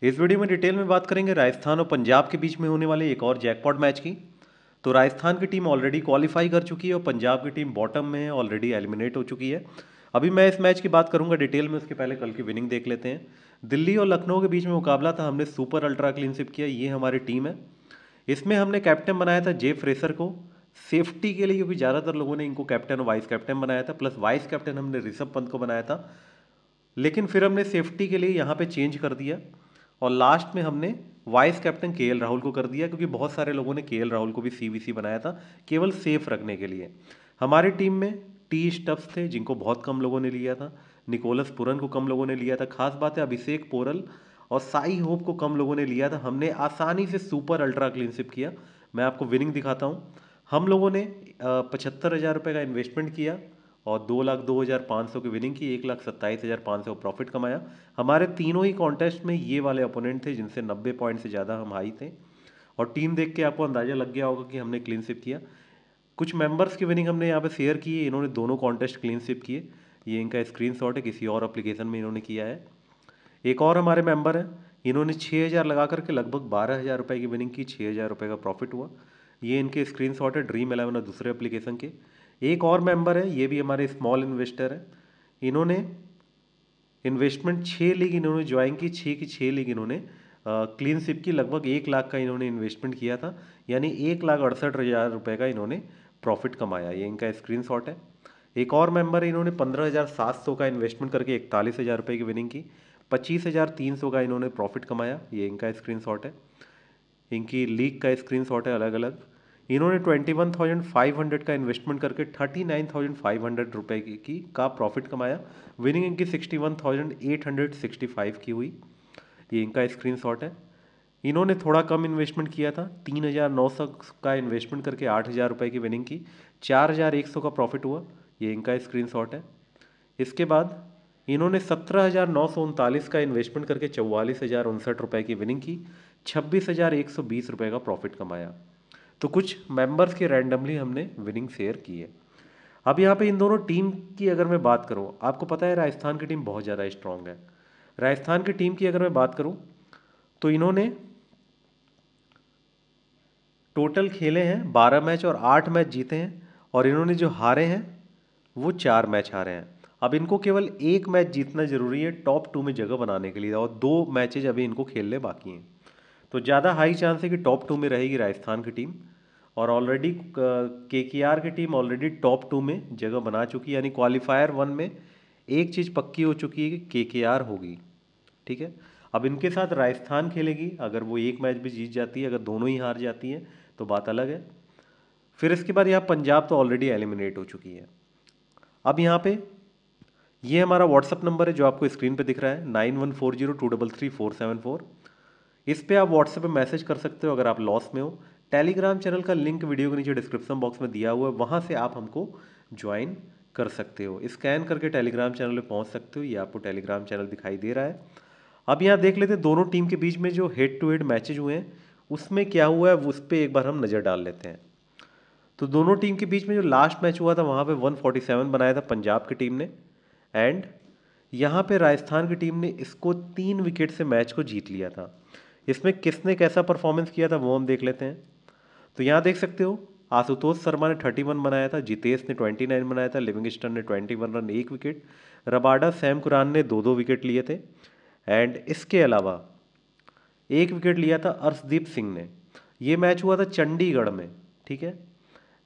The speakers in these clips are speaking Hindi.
इस वीडियो में डिटेल में बात करेंगे राजस्थान और पंजाब के बीच में होने वाले एक और जैकपॉट मैच की तो राजस्थान की टीम ऑलरेडी क्वालिफाई कर चुकी है और पंजाब की टीम बॉटम में है ऑलरेडी एलिमिनेट हो चुकी है अभी मैं इस मैच की बात करूंगा डिटेल में उसके पहले कल की विनिंग देख लेते हैं दिल्ली और लखनऊ के बीच में मुकाबला था हमने सुपर अल्ट्रा क्लीनशिप किया ये हमारी टीम है इसमें हमने कैप्टन बनाया था जे फ्रेसर को सेफ्टी के लिए क्योंकि ज़्यादातर लोगों ने इनको कैप्टन और वाइस कैप्टन बनाया था प्लस वाइस कैप्टन हमने ऋषभ पंत को बनाया था लेकिन फिर हमने सेफ्टी के लिए यहाँ पर चेंज कर दिया और लास्ट में हमने वाइस कैप्टन के राहुल को कर दिया क्योंकि बहुत सारे लोगों ने के राहुल को भी सी बनाया था केवल सेफ रखने के लिए हमारी टीम में टी स्टप्स थे जिनको बहुत कम लोगों ने लिया था निकोलस पुरन को कम लोगों ने लिया था खास बात है अभिषेक पोरल और साई होप को कम लोगों ने लिया था हमने आसानी से सुपर अल्ट्रा क्लीनशिप किया मैं आपको विनिंग दिखाता हूँ हम लोगों ने पचहत्तर हज़ार रुपये का इन्वेस्टमेंट किया और दो लाख दो हज़ार पाँच सौ की विनिंग की एक लाख सत्ताईस हज़ार पाँच सौ प्रॉफिट कमाया हमारे तीनों ही कॉन्टेस्ट में ये वाले अपोनेंट थे जिनसे नब्बे पॉइंट से ज़्यादा हम हाई थे और टीम देख के आपको अंदाज़ा लग गया होगा कि हमने क्लीन स्विप किया कुछ मेंबर्स की विनिंग हमने यहाँ पे शेयर की है इन्होंने दोनों कॉन्टेस्ट क्लीन स्विप किए ये इनका स्क्रीन है किसी और अप्लीकेशन में इन्होंने किया है एक और हमारे मेंबर हैं इन्होंने छः हज़ार लगा करके लगभग बारह हज़ार रुपये की विनिंग की छः हज़ार रुपये का प्रॉफिट हुआ ये इनके स्क्रीनशॉट है ड्रीम एलेवन और दूसरे एप्लीकेशन के एक और मेंबर है ये भी हमारे स्मॉल इन्वेस्टर है इन्होंने इन्वेस्टमेंट छः लीग इन्होंने ज्वाइन की छः की छः लीग इन्होंने क्लीन सिप की लगभग एक लाख का इन्होंने इन्वेस्टमेंट किया था यानी एक लाख अड़सठ हज़ार रुपये का इन्होंने प्रॉफिट कमाया ये इनका स्क्रीन है एक और मेंबर इन्होंने पंद्रह हज़ार सात सौ का इन्वेस्टमेंट करके इकतालीस हज़ार रुपये की विनिंग की पच्चीस हज़ार तीन सौ का इन्होंने प्रॉफिट कमाया ये इनका स्क्रीन है इनकी लीग का स्क्रीन है अलग अलग इन्होंने twenty one thousand five hundred का इन्वेस्टमेंट करके thirty nine thousand five hundred रुपये की का प्रॉफिट कमाया विनिंग इनकी sixty one thousand eight hundred sixty five की हुई ये इनका स्क्रीन शॉट है इन्होंने थोड़ा कम इन्वेस्टमेंट किया था तीन हज़ार नौ सौ का इन्वेस्टमेंट करके आठ हज़ार रुपये की विनिंग की चार हज़ार एक सौ का प्रॉफिट हुआ ये इनका स्क्रीन शॉट है इसके बाद इन्होंने सत्रह हज़ार नौ सौ उनतालीस का इन्वेस्टमेंट करके चौवालीस हज़ार उनसठ रुपये की विनिंग की छब्बीस हज़ार एक सौ बीस रुपये का प्रॉफिट कमाया तो कुछ मेंबर्स के रैंडमली हमने विनिंग शेयर की है अब यहाँ पे इन दोनों टीम की अगर मैं बात करूँ आपको पता है राजस्थान की टीम बहुत ज़्यादा स्ट्रांग है राजस्थान की टीम की अगर मैं बात करूँ तो इन्होंने टोटल खेले हैं बारह मैच और आठ मैच जीते हैं और इन्होंने जो हारे हैं वो चार मैच हारे हैं अब इनको केवल एक मैच जीतना जरूरी है टॉप टू में जगह बनाने के लिए और दो मैचेज अभी इनको खेलने बाकी हैं तो ज़्यादा हाई चांस है कि टॉप टू में रहेगी राजस्थान की टीम और ऑलरेडी के के आर की टीम ऑलरेडी टॉप टू में जगह बना चुकी है यानी क्वालिफायर वन में एक चीज़ पक्की हो चुकी है कि के के आर होगी ठीक है अब इनके साथ राजस्थान खेलेगी अगर वो एक मैच भी जीत जाती है अगर दोनों ही हार जाती हैं तो बात अलग है फिर इसके बाद यहाँ पंजाब तो ऑलरेडी एलिमिनेट हो चुकी है अब यहाँ पे ये हमारा व्हाट्सअप नंबर है जो आपको स्क्रीन पे दिख रहा है nine one four zero two double three four seven four इस पर आप व्हाट्सएप पर मैसेज कर सकते हो अगर आप लॉस में हो टेलीग्राम चैनल का लिंक वीडियो के नीचे डिस्क्रिप्शन बॉक्स में दिया हुआ है वहाँ से आप हमको ज्वाइन कर सकते हो स्कैन करके टेलीग्राम चैनल पे पहुँच सकते हो ये आपको टेलीग्राम चैनल दिखाई दे रहा है अब यहाँ देख लेते हैं दोनों टीम के बीच में जो हेड टू हेड मैचेज हुए हैं उसमें क्या हुआ है उस पर एक बार हम नज़र डाल लेते हैं तो दोनों टीम के बीच में जो लास्ट मैच हुआ था वहाँ पे 147 बनाया था पंजाब की टीम ने एंड यहाँ पे राजस्थान की टीम ने इसको तीन विकेट से मैच को जीत लिया था इसमें किसने कैसा परफॉर्मेंस किया था वो हम देख लेते हैं तो यहाँ देख सकते हो आशुतोष शर्मा ने 31 बनाया था जितेश ने 29 बनाया था लिविंगस्टन ने 21 रन एक विकेट रबाडा सैम कुरान ने दो दो विकेट लिए थे एंड इसके अलावा एक विकेट लिया था अर्शदीप सिंह ने ये मैच हुआ था चंडीगढ़ में ठीक है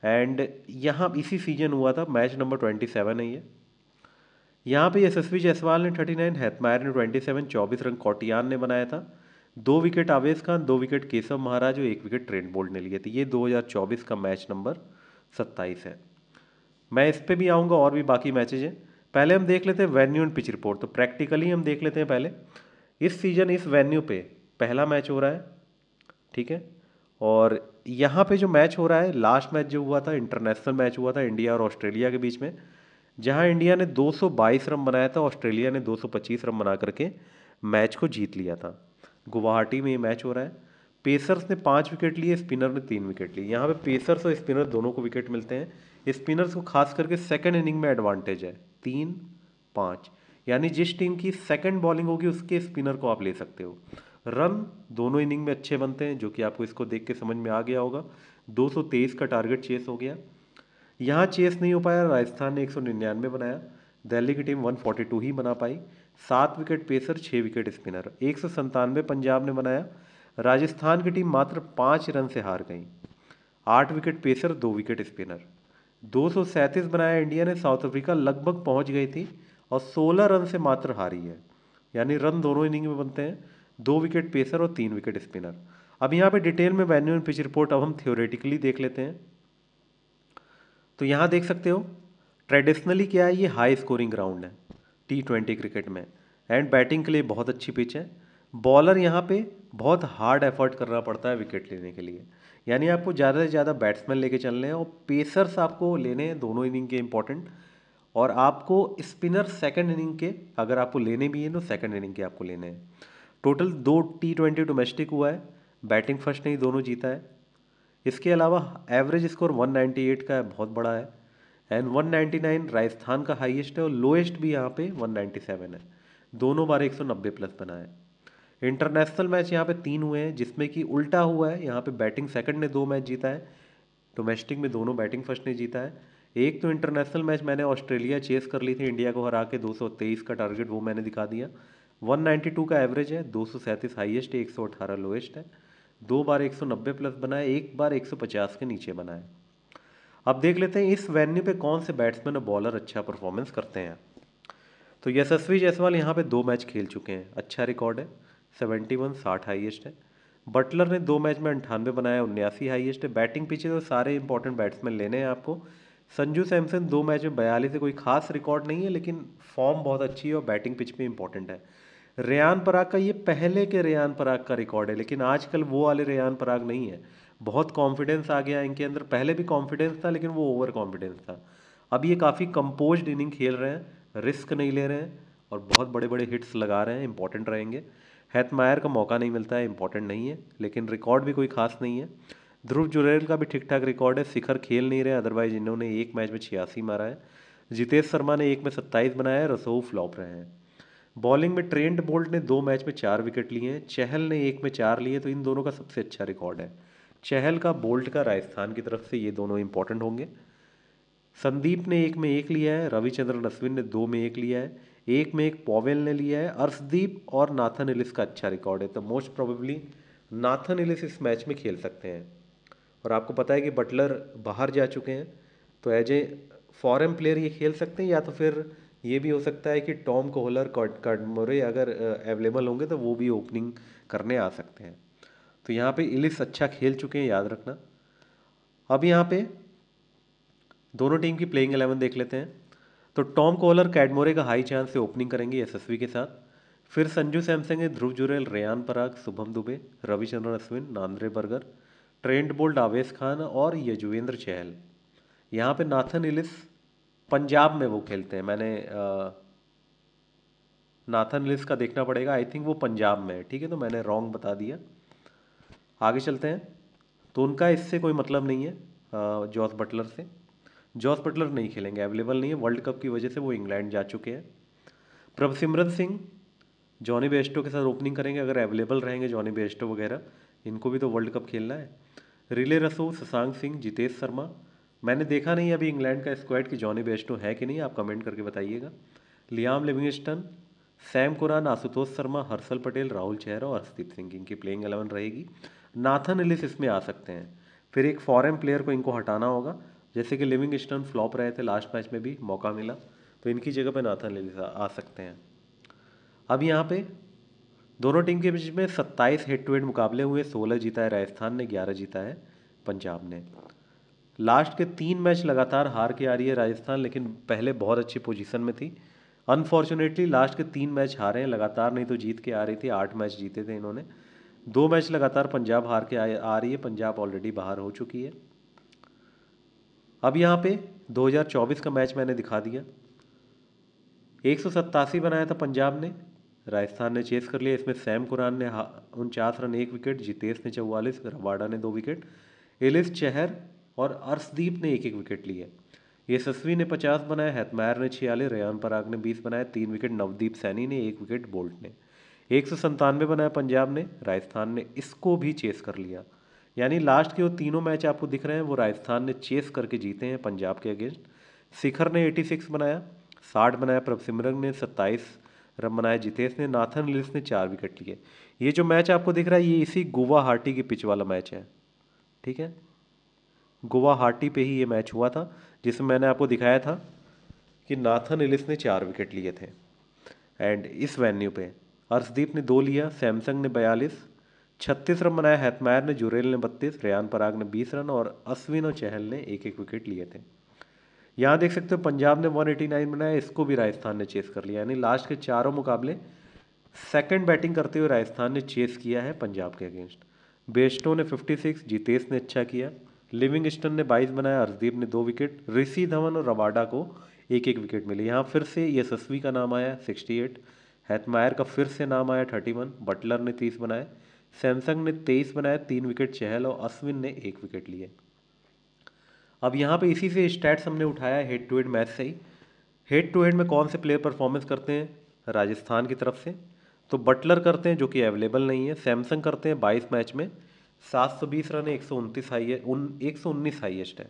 एंड यहाँ इसी सीजन हुआ था मैच नंबर ट्वेंटी सेवन है ये यहाँ पे यशस्वी जायसवाल ने थर्टी नाइन हैतमायर ने ट्वेंटी सेवन चौबीस रन कोटियान ने बनाया था दो विकेट आवेश खान दो विकेट केशव महाराज और एक विकेट ट्रेंड बोल्ट ने लिए थे ये 2024 का मैच नंबर 27 है मैं इस पर भी आऊँगा और भी बाकी मैचेज हैं पहले हम देख लेते हैं वेन्यू एंड पिच रिपोर्ट तो प्रैक्टिकली हम देख लेते हैं पहले इस सीजन इस वेन्यू पे पहला मैच हो रहा है ठीक है और यहाँ पे जो मैच हो रहा है लास्ट मैच जो हुआ था इंटरनेशनल मैच हुआ था इंडिया और ऑस्ट्रेलिया के बीच में जहाँ इंडिया ने 222 रन बनाया था ऑस्ट्रेलिया ने 225 रन बना करके मैच को जीत लिया था गुवाहाटी में ये मैच हो रहा है पेसर्स ने पाँच विकेट लिए स्पिनर ने तीन विकेट लिए यहाँ पे पेसर्स और स्पिनर दोनों को विकेट मिलते हैं स्पिनर्स को खास करके सेकेंड इनिंग में एडवांटेज है तीन पाँच यानी जिस टीम की सेकेंड बॉलिंग होगी उसके स्पिनर को आप ले सकते हो रन दोनों इनिंग में अच्छे बनते हैं जो कि आपको इसको देख के समझ में आ गया होगा दो का टारगेट चेस हो गया यहाँ चेस नहीं हो पाया राजस्थान ने एक बनाया दिल्ली की टीम 142 ही बना पाई सात विकेट पेसर छः विकेट स्पिनर एक सौ संतानवे पंजाब ने बनाया राजस्थान की टीम मात्र पाँच रन से हार गई आठ विकेट पेसर दो विकेट स्पिनर दो सौ सैंतीस बनाया इंडिया ने साउथ अफ्रीका लगभग पहुंच गई थी और सोलह रन से मात्र हारी है यानी रन दोनों इनिंग में बनते हैं दो विकेट पेसर और तीन विकेट स्पिनर अब यहाँ पे डिटेल में वेन्यू एंड पिच रिपोर्ट अब हम थियोरेटिकली देख लेते हैं तो यहाँ देख सकते हो ट्रेडिशनली क्या है ये हाई स्कोरिंग ग्राउंड है टी ट्वेंटी क्रिकेट में एंड बैटिंग के लिए बहुत अच्छी पिच है बॉलर यहाँ पे बहुत हार्ड एफर्ट करना पड़ता है विकेट लेने के लिए यानी आपको ज़्यादा से ज़्यादा बैट्समैन लेके चलने हैं और पेसर्स आपको लेने हैं दोनों इनिंग के इंपॉर्टेंट और आपको स्पिनर सेकंड इनिंग के अगर आपको लेने भी हैं तो सेकंड इनिंग के आपको लेने हैं टोटल दो टी ट्वेंटी डोमेस्टिक हुआ है बैटिंग फर्स्ट नहीं दोनों जीता है इसके अलावा एवरेज स्कोर 198 का है बहुत बड़ा है एंड 199 राजस्थान का हाईएस्ट है और लोएस्ट भी यहाँ पे 197 है दोनों बार 190 प्लस बना है इंटरनेशनल मैच यहाँ पे तीन हुए हैं जिसमें कि उल्टा हुआ है यहाँ पे बैटिंग सेकंड ने दो मैच जीता है डोमेस्टिक में दोनों बैटिंग फर्स्ट ने जीता है एक तो इंटरनेशनल मैच मैंने ऑस्ट्रेलिया चेस कर ली थी इंडिया को हरा के तेईस का टारगेट वो मैंने दिखा दिया 192 का एवरेज है दो हाईएस्ट एक लोएस्ट है दो बार 190 प्लस बना है एक बार 150 के नीचे बना है अब देख लेते हैं इस वेन्यू पे कौन से बैट्समैन और बॉलर अच्छा परफॉर्मेंस करते हैं तो यशस्वी जायसवाल यहाँ पे दो मैच खेल चुके हैं अच्छा रिकॉर्ड है सेवेंटी वन साठ हाइएस्ट है बटलर ने दो मैच में अंठानवे बनाया उन्यासी हाइएस्ट है बैटिंग पीछे तो सारे इंपॉर्टेंट बैट्समैन लेने हैं आपको संजू सैमसन दो मैच में बयालीस से कोई खास रिकॉर्ड नहीं है लेकिन फॉर्म बहुत अच्छी है और बैटिंग पिच भी इंपॉर्टेंट है रेयान पराग का ये पहले के रेयान पराग का रिकॉर्ड है लेकिन आजकल वो वाले रेयान पराग नहीं है बहुत कॉन्फिडेंस आ गया इनके अंदर पहले भी कॉन्फिडेंस था लेकिन वो ओवर कॉन्फिडेंस था अब ये काफ़ी कंपोज इनिंग खेल रहे हैं रिस्क नहीं ले रहे हैं और बहुत बड़े बड़े हिट्स लगा रहे हैं इंपॉर्टेंट रहेंगे हैथमायर का मौका नहीं मिलता है इंपॉर्टेंट नहीं है लेकिन रिकॉर्ड भी कोई खास नहीं है ध्रुव जुरेल का भी ठीक ठाक रिकॉर्ड है शिखर खेल नहीं रहे अदरवाइज इन्होंने एक मैच में छियासी मारा है जितेश शर्मा ने एक में सत्ताईस बनाया है रसोऊ फ्लॉप रहे हैं बॉलिंग में ट्रेंड बोल्ट ने दो मैच में चार विकेट लिए हैं चहल ने एक में चार लिए तो इन दोनों का सबसे अच्छा रिकॉर्ड है चहल का बोल्ट का राजस्थान की तरफ से ये दोनों इंपॉर्टेंट होंगे संदीप ने एक में एक लिया है रविचंद्रन अश्विन ने दो में एक लिया है एक में एक पॉवेल ने लिया है अर्शदीप और नाथन एलिस का अच्छा रिकॉर्ड है तो मोस्ट प्रोबेबली नाथन एलिस इस मैच में खेल सकते हैं और आपको पता है कि बटलर बाहर जा चुके हैं तो एज ए फॉरेन प्लेयर ये खेल सकते हैं या तो फिर ये भी हो सकता है कि टॉम कोहलर कर्डमोरे अगर अवेलेबल होंगे तो वो भी ओपनिंग करने आ सकते हैं तो यहाँ पे इलिस अच्छा खेल चुके हैं याद रखना अब यहाँ पे दोनों टीम की प्लेइंग एलेवन देख लेते हैं तो टॉम कॉलर कैडमोरे का हाई चांस से ओपनिंग करेंगे यशस्वी के साथ फिर Sanju Samson Dhruv Jurel Riyan Parag Shubham Dubey Ravichandran Ashwin Nandre Burger Trent Boult Avesh Khan और यजुवेंद्र चहल यहाँ पे नाथन इलिस पंजाब में वो खेलते हैं मैंने नाथन इलिस का देखना पड़ेगा आई थिंक वो पंजाब में है ठीक है तो मैंने रॉन्ग बता दिया आगे चलते हैं तो उनका इससे कोई मतलब नहीं है जॉस बटलर से जॉस बटलर नहीं खेलेंगे अवेलेबल नहीं है वर्ल्ड कप की वजह से वो इंग्लैंड जा चुके हैं प्रभसिमरन सिंह जॉनी बेस्टो के साथ ओपनिंग करेंगे अगर अवेलेबल रहेंगे जॉनी बेस्टो वगैरह इनको भी तो वर्ल्ड कप खेलना है रिले रसो शशांक सिंह जितेश शर्मा मैंने देखा नहीं अभी इंग्लैंड का स्क्वाड कि जॉनी बेस्टो है कि नहीं आप कमेंट करके बताइएगा Liam Livingstone Sam Curran Ashutosh Sharma Harshal Patel Rahul Chahar और हरदीप सिंह इनकी प्लेइंग एलेवन रहेगी नाथन एलिस इसमें आ सकते हैं फिर एक फॉरेन प्लेयर को इनको हटाना होगा जैसे कि लिविंग स्टन फ्लॉप रहे थे लास्ट मैच में भी मौका मिला तो इनकी जगह पर नाथन एलिस आ सकते हैं अब यहाँ पे दोनों टीम के बीच में सत्ताईस हेड टू हेड मुकाबले हुए सोलह जीता है राजस्थान ने ग्यारह जीता है पंजाब ने लास्ट के तीन मैच लगातार हार के आ रही है राजस्थान लेकिन पहले बहुत अच्छी पोजीशन में थी अनफॉर्चुनेटली लास्ट के तीन मैच हारे हैं लगातार नहीं तो जीत के आ रही थी आठ मैच जीते थे इन्होंने दो मैच लगातार पंजाब हार के आ रही है पंजाब ऑलरेडी बाहर हो चुकी है अब यहाँ पे 2024 का मैच मैंने दिखा दिया एक बनाया था पंजाब ने राजस्थान ने चेस कर लिया इसमें सैम कुरान ने उनचास रन एक विकेट जितेश ने चौवालीस रवाडा ने दो विकेट एलिस चहर और अर्शदीप ने एक एक विकेट लिए यशस्वी ने पचास बनाया हैतमायर ने छियालीस रेहान पराग ने बीस बनाया तीन विकेट नवदीप सैनी ने एक विकेट बोल्ट ने एक सौ संतानवे बनाया पंजाब ने राजस्थान ने इसको भी चेस कर लिया यानी लास्ट के वो तीनों मैच आपको दिख रहे हैं वो राजस्थान ने चेस करके जीते हैं पंजाब के अगेंस्ट शिखर ने 86 बनाया साठ बनाया प्रभसिमरन ने 27 रन बनाए जितेश ने नाथन लिल्स ने चार विकेट लिए ये जो मैच आपको दिख रहा है ये इसी गुवाहाटी के पिच वाला मैच है ठीक है गुवाहाटी पे ही ये मैच हुआ था जिसमें मैंने आपको दिखाया था कि नाथन एलिस ने चार विकेट लिए थे एंड इस वेन्यू पे अर्शदीप ने दो लिया सैमसंग ने बयालीस छत्तीस रन बनाया हैथमायर ने जुरेल ने बत्तीस रेयान पराग ने बीस रन और अश्विन और चहल ने एक एक विकेट लिए थे यहाँ देख सकते हो पंजाब ने 189 बनाया इसको भी राजस्थान ने चेस कर लिया यानी लास्ट के चारों मुकाबले सेकंड बैटिंग करते हुए राजस्थान ने चेस किया है पंजाब के अगेंस्ट बेस्टो ने 56 जितेश ने अच्छा किया लिविंग स्टन ने 22 बनाया हरदीप ने दो विकेट ऋषि धवन और रबाडा को एक एक विकेट मिले यहाँ फिर से यशस्वी का नाम आया सिक्सटी हैथमायर का फिर से नाम आया थर्टी वन बटलर ने तीस बनाए सैमसंग ने तेईस बनाए तीन विकेट चहल और अश्विन ने एक विकेट लिए अब यहाँ पे इसी से स्टैट्स हमने उठाया हेड टू हेड मैच से ही हेड टू हेड में कौन से प्लेयर परफॉर्मेंस करते हैं राजस्थान की तरफ से तो बटलर करते हैं जो कि अवेलेबल नहीं है सैमसंग करते हैं बाईस मैच में सात सौ बीस रन एक सौ उनतीस हाइए उन एक सौ उन्नीस हाइएस्ट है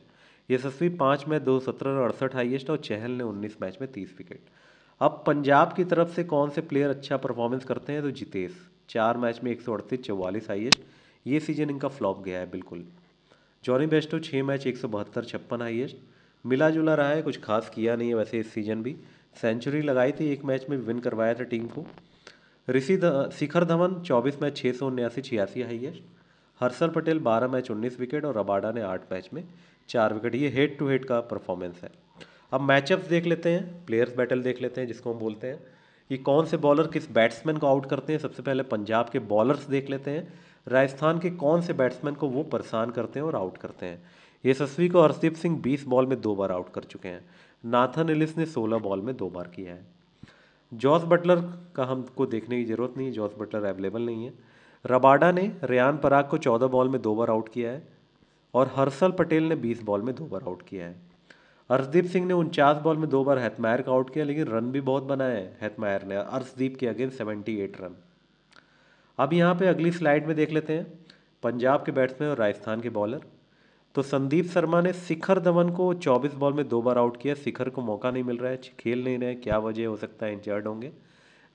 यशस्वी पाँच में दो सत्रह अड़सठ हाइएस्ट और चहल ने उन्नीस मैच में तीस विकेट अब पंजाब की तरफ से कौन से प्लेयर अच्छा परफॉर्मेंस करते हैं तो जितेश चार मैच में एक सौ अड़तीस चौवालीस हाइएस्ट ये सीजन इनका फ्लॉप गया है बिल्कुल जॉनी बेस्टो छः मैच एक सौ बहत्तर छप्पन हाइएस्ट मिला जुला रहा है कुछ खास किया नहीं है वैसे इस सीजन भी सेंचुरी लगाई थी एक मैच में विन करवाया था टीम को ऋषि शिखर धवन चौबीस मैच छः सौ उन्यासी छियासी हाइएस्ट हर्षल पटेल बारह मैच उन्नीस विकेट और रबाडा ने आठ मैच में चार विकेट ये हेड टू हेड का परफॉर्मेंस है अब मैचअप्स देख लेते हैं प्लेयर्स बैटल देख लेते हैं जिसको हम बोलते हैं कि कौन से बॉलर किस बैट्समैन को आउट करते हैं सबसे पहले पंजाब के बॉलर्स देख लेते हैं राजस्थान के कौन से बैट्समैन को वो परेशान करते हैं और आउट करते हैं यशस्वी को हरदीप सिंह बीस बॉल में दो बार आउट कर चुके हैं नाथन एलिस ने सोलह बॉल में दो बार किया है जॉस बटलर का हमको देखने की ज़रूरत नहीं है जॉस बटलर अवेलेबल नहीं है रबाडा ने रेयान पराग को चौदह बॉल में दो बार आउट किया है और हर्षल पटेल ने बीस बॉल में दो बार आउट किया है अर्शदीप सिंह ने उनचास बॉल में दो बार हैथमायर का आउट किया लेकिन रन भी बहुत बनाए हैं हैथमायर ने अर्शदीप के अगेंस्ट सेवेंटी एट रन अब यहाँ पे अगली स्लाइड में देख लेते हैं पंजाब के बैट्समैन और राजस्थान के बॉलर तो संदीप शर्मा ने शिखर धवन को 24 बॉल में दो बार आउट किया शिखर को मौका नहीं मिल रहा है खेल नहीं रहे क्या वजह हो सकता है इंजर्ड होंगे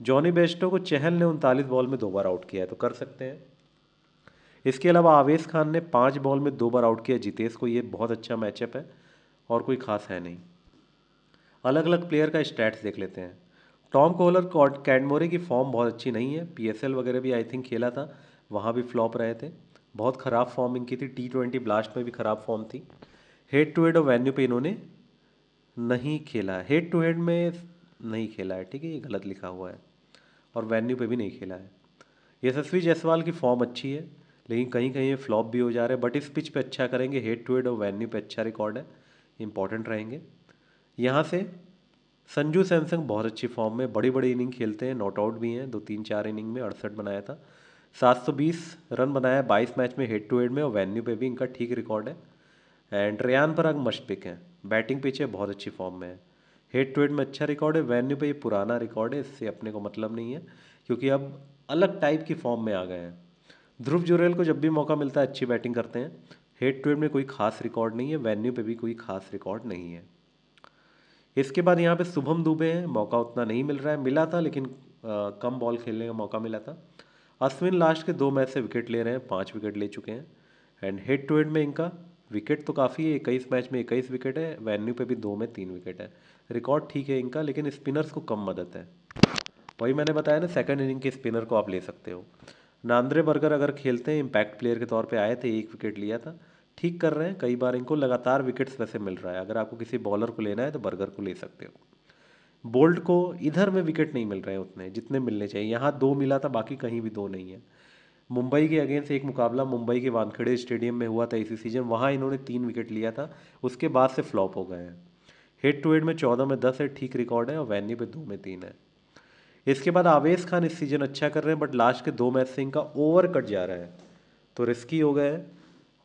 जॉनी बेस्टो को चहल ने उनतालीस बॉल में दो बार आउट किया है तो कर सकते हैं इसके अलावा आवेश खान ने पाँच बॉल में दो बार आउट किया जितेश को ये बहुत अच्छा मैचअप है और कोई ख़ास है नहीं अलग अलग प्लेयर का स्टैट्स देख लेते हैं टॉम कोहलर कैंडमोरे कैडमोरे की फॉर्म बहुत अच्छी नहीं है पीएसएल वगैरह भी आई थिंक खेला था वहाँ भी फ्लॉप रहे थे बहुत ख़राब फॉर्म इनकी थी टी ट्वेंटी ब्लास्ट में भी ख़राब फॉर्म थी हेड टू हेड और वेन्यू पे इन्होंने नहीं खेला हेड टू हेड में नहीं खेला है ठीक है ये गलत लिखा हुआ है और वेन्यू पे भी नहीं खेला है यशस्वी जायसवाल की फॉर्म अच्छी है लेकिन कहीं कहीं ये फ्लॉप भी हो जा रहे हैं बट इस पिच पे अच्छा करेंगे हेड टू हेड और वेन्यू पे अच्छा रिकॉर्ड है इंपॉर्टेंट रहेंगे यहाँ से संजू सैमसंग बहुत अच्छी फॉर्म में बड़ी बड़ी इनिंग खेलते हैं नॉट आउट भी हैं दो तीन चार इनिंग में अड़सठ बनाया था 720 रन बनाया बाईस मैच में हेड टू हेड में और वेन्यू पे भी इनका ठीक रिकॉर्ड है एंड रेयान पर अग मस्ट पिक हैं बैटिंग पीछे बहुत अच्छी फॉर्म में है हेड टू हेड में अच्छा रिकॉर्ड है वेन्यू पे ये पुराना रिकॉर्ड है इससे अपने को मतलब नहीं है क्योंकि अब अलग टाइप की फॉर्म में आ गए हैं ध्रुव जुरेल को जब भी मौका मिलता है अच्छी बैटिंग करते हैं हेड टू हेड में कोई खास रिकॉर्ड नहीं है वेन्यू पे भी कोई खास रिकॉर्ड नहीं है इसके बाद यहाँ पे शुभम दुबे हैं मौका उतना नहीं मिल रहा है मिला था लेकिन आ, कम बॉल खेलने का मौका मिला था अश्विन लास्ट के दो मैच से विकेट ले रहे हैं पाँच विकेट ले चुके हैं एंड हेड टू हेड में इनका विकेट तो काफ़ी है इक्कीस मैच में इक्कीस विकेट है वेन्यू पे भी दो में तीन विकेट है रिकॉर्ड ठीक है इनका लेकिन स्पिनर्स को कम मदद है वही मैंने बताया ना सेकंड इनिंग के स्पिनर को आप ले सकते हो नांद्रे बर्गर अगर खेलते हैं इम्पैक्ट प्लेयर के तौर पे आए थे एक विकेट लिया था ठीक कर रहे हैं कई बार इनको लगातार विकेट्स वैसे मिल रहा है अगर आपको किसी बॉलर को लेना है तो बर्गर को ले सकते हो बोल्ट को इधर में विकेट नहीं मिल रहे हैं उतने जितने मिलने चाहिए यहाँ दो मिला था बाकी कहीं भी दो नहीं है मुंबई के अगेंस्ट एक मुकाबला मुंबई के वानखेड़े स्टेडियम में हुआ था इसी सीजन वहाँ इन्होंने तीन विकेट लिया था उसके बाद से फ्लॉप हो गए हैं हेड टू हेड में चौदह में दस है ठीक रिकॉर्ड है और वैन्यू पे दो में तीन है इसके बाद आवेश खान इस सीजन अच्छा कर रहे हैं बट लास्ट के दो मैच से इनका ओवर कट जा रहा है तो रिस्की हो गए हैं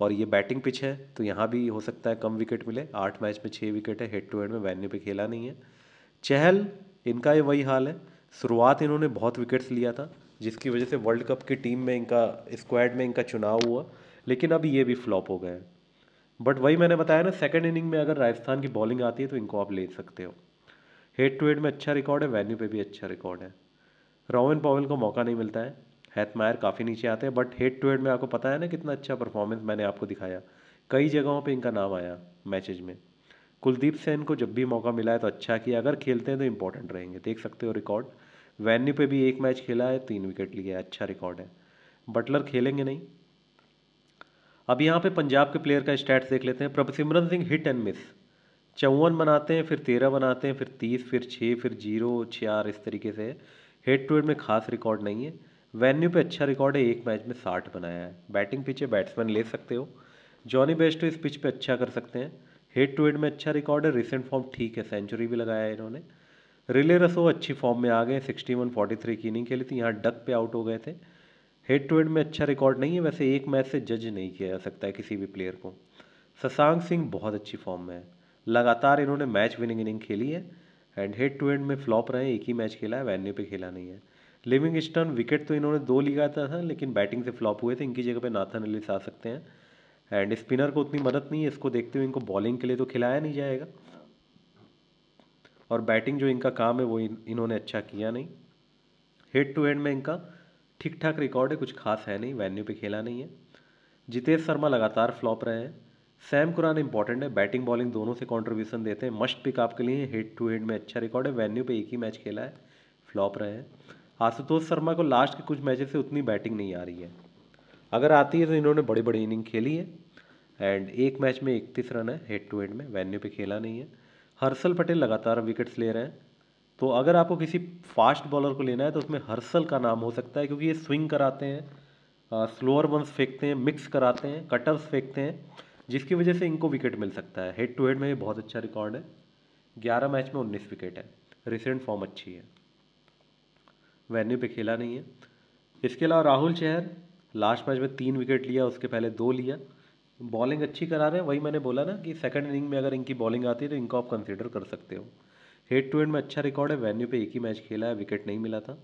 और ये बैटिंग पिच है तो यहाँ भी हो सकता है कम विकेट मिले आठ मैच में छः विकेट है हेड टू हेड में वैन्यू पे खेला नहीं है चहल इनका ये वही हाल है शुरुआत इन्होंने बहुत विकेट्स लिया था जिसकी वजह से वर्ल्ड कप की टीम में इनका स्क्वाड में इनका चुनाव हुआ लेकिन अब ये भी फ्लॉप हो गए बट वही मैंने बताया ना सेकेंड इनिंग में अगर राजस्थान की बॉलिंग आती है तो इनको आप ले सकते हो हेड टू हेड में अच्छा रिकॉर्ड है वेन्यू पे भी अच्छा रिकॉर्ड है रोवन पॉवल को मौका नहीं मिलता है हैथमायर काफ़ी नीचे आते हैं बट हेड टू हेड में आपको पता है ना कितना अच्छा परफॉर्मेंस मैंने आपको दिखाया कई जगहों पे इनका नाम आया मैचेज में कुलदीप सेन को जब भी मौका मिला है तो अच्छा किया अगर खेलते हैं तो इम्पोर्टेंट रहेंगे देख सकते हो रिकॉर्ड वेन्यू पे भी एक मैच खेला है तीन विकेट लिया है अच्छा रिकॉर्ड है बटलर खेलेंगे नहीं अब यहाँ पे पंजाब के प्लेयर का स्टैट्स देख लेते हैं Prabhsimran Singh hit and miss चौवन बनाते हैं फिर तेरह बनाते हैं फिर तीस फिर छः फिर जीरो चार इस तरीके से हेड टू हेड में खास रिकॉर्ड नहीं है वेन्यू पे अच्छा रिकॉर्ड है एक मैच में साठ बनाया है बैटिंग है बैट्समैन ले सकते हो जॉनी बेस्टो इस पिच पे अच्छा कर सकते हैं हेड टू हेड में अच्छा रिकॉर्ड है रिसेंट फॉर्म ठीक है सेंचुरी भी लगाया है इन्होंने रिले रसो अच्छी फॉर्म में आ गए सिक्सटी वन फोर्टी थ्री की इनिंग खेली थी यहाँ डक पे आउट हो गए थे हेड टू हेड में अच्छा रिकॉर्ड नहीं है वैसे एक मैच से जज नहीं किया जा सकता है किसी भी प्लेयर को शशांक सिंह बहुत अच्छी फॉर्म में है लगातार इन्होंने मैच विनिंग इनिंग खेली है एंड हेड टू हेड में फ्लॉप रहे एक ही मैच खेला है वेन्यू पे खेला नहीं है लिविंग स्टर्न विकेट तो इन्होंने दो लिया था, था लेकिन बैटिंग से फ्लॉप हुए थे इनकी जगह पे नाथन एलिस आ सकते हैं एंड स्पिनर को उतनी मदद नहीं है इसको देखते हुए इनको बॉलिंग के लिए तो खिलाया नहीं जाएगा और बैटिंग जो इनका काम है वो इन, इन्होंने अच्छा किया नहीं हेड टू हेड में इनका ठीक ठाक रिकॉर्ड है कुछ खास है नहीं वेन्यू पे खेला नहीं है जितेश शर्मा लगातार फ्लॉप रहे हैं सैम कुरान इंपॉर्टेंट है बैटिंग बॉलिंग दोनों से कॉन्ट्रीब्यूशन देते हैं मस्ट पिक आपके लिए हेड टू हेड में अच्छा रिकॉर्ड है वेन्यू पे एक ही मैच खेला है फ्लॉप रहे हैं आशुतोष शर्मा को लास्ट के कुछ मैचेस से उतनी बैटिंग नहीं आ रही है अगर आती है तो इन्होंने बड़ी बड़ी इनिंग खेली है एंड एक मैच में इकतीस रन है हेड टू हेड में वेन्यू पे खेला नहीं है हर्षल पटेल लगातार विकेट्स ले रहे हैं तो अगर आपको किसी फास्ट बॉलर को लेना है तो उसमें हर्षल का नाम हो सकता है क्योंकि ये स्विंग कराते हैं स्लोअर बंस फेंकते हैं मिक्स कराते हैं कटर्स फेंकते हैं जिसकी वजह से इनको विकेट मिल सकता है हेड टू हेड में ये बहुत अच्छा रिकॉर्ड है ग्यारह मैच में उन्नीस विकेट है रिसेंट फॉर्म अच्छी है वेन्यू पे खेला नहीं है इसके अलावा राहुल चहर लास्ट मैच में तीन विकेट लिया उसके पहले दो लिया बॉलिंग अच्छी करा रहे हैं वही मैंने बोला ना कि सेकंड इनिंग में अगर इनकी बॉलिंग आती है तो इनको आप कंसिडर कर सकते हो हेड टू हेड में अच्छा रिकॉर्ड है वेन्यू पे एक ही मैच खेला है विकेट नहीं मिला था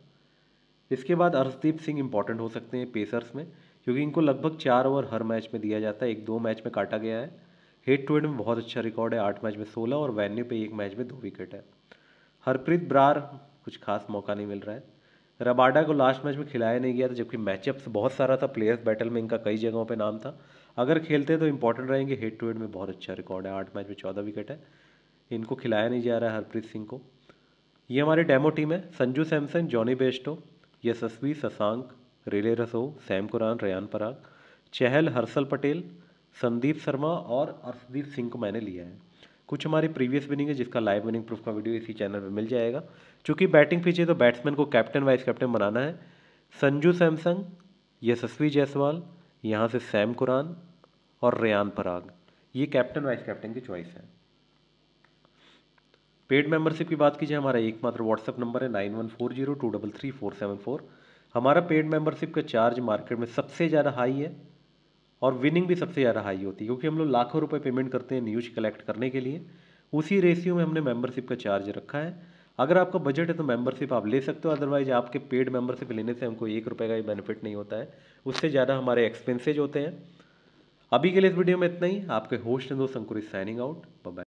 इसके बाद अर्शदीप सिंह इंपॉर्टेंट हो सकते हैं पेसर्स में क्योंकि इनको लगभग चार ओवर हर मैच में दिया जाता है एक दो मैच में काटा गया है हेड टू हेड में बहुत अच्छा रिकॉर्ड है आठ मैच में सोलह और वेन्यू पे एक मैच में दो विकेट है हरप्रीत ब्रार कुछ खास मौका नहीं मिल रहा है रबाडा को लास्ट मैच में खिलाया नहीं गया था जबकि मैचअप्स बहुत सारा था प्लेयर्स बैटल में इनका कई जगहों पर नाम था अगर खेलते तो इंपॉर्टेंट रहेंगे हेड टू हेड में बहुत अच्छा रिकॉर्ड है आठ मैच में चौदह विकेट है इनको खिलाया नहीं जा रहा है हरप्रीत सिंह को ये हमारी डेमो टीम है Sanju Samson Jonny Bairstow Yashasvi Shashank Rilee Rossouw Sam Curran Riyan Parag Chahal Harshal Patel Sandeep Sharma और अर्शदीप सिंह को मैंने लिया है कुछ हमारी प्रीवियस विनिंग है जिसका लाइव विनिंग प्रूफ का वीडियो इसी चैनल पर मिल जाएगा चूँकि बैटिंग पीछे तो बैट्समैन को कैप्टन वाइस कैप्टन बनाना है संजू सैमसंग यशस्वी जायसवाल यहाँ से सैम कुरान और रेयान पराग ये कैप्टन वाइस कैप्टन की चॉइस है पेड मेंबरशिप की बात कीजिए हमारा एकमात्र व्हाट्सएप नंबर है nine one four zero two double three four seven four हमारा पेड मेंबरशिप का चार्ज मार्केट में सबसे ज़्यादा हाई है और विनिंग भी सबसे ज़्यादा हाई होती है क्योंकि हम लोग लाखों रुपए पेमेंट करते हैं न्यूज कलेक्ट करने के लिए उसी रेशियो में हमने मेंबरशिप का चार्ज रखा है अगर आपका बजट है तो मेंबरशिप आप ले सकते हो अदरवाइज आपके पेड मेंबरशिप लेने से हमको एक रुपये का भी बेनिफिट नहीं होता है उससे ज़्यादा हमारे एक्सपेंसिज होते हैं अभी के लिए इस वीडियो में इतना ही आपके होस्ट हैं दोस्त अंकुरित साइनिंग आउट बाय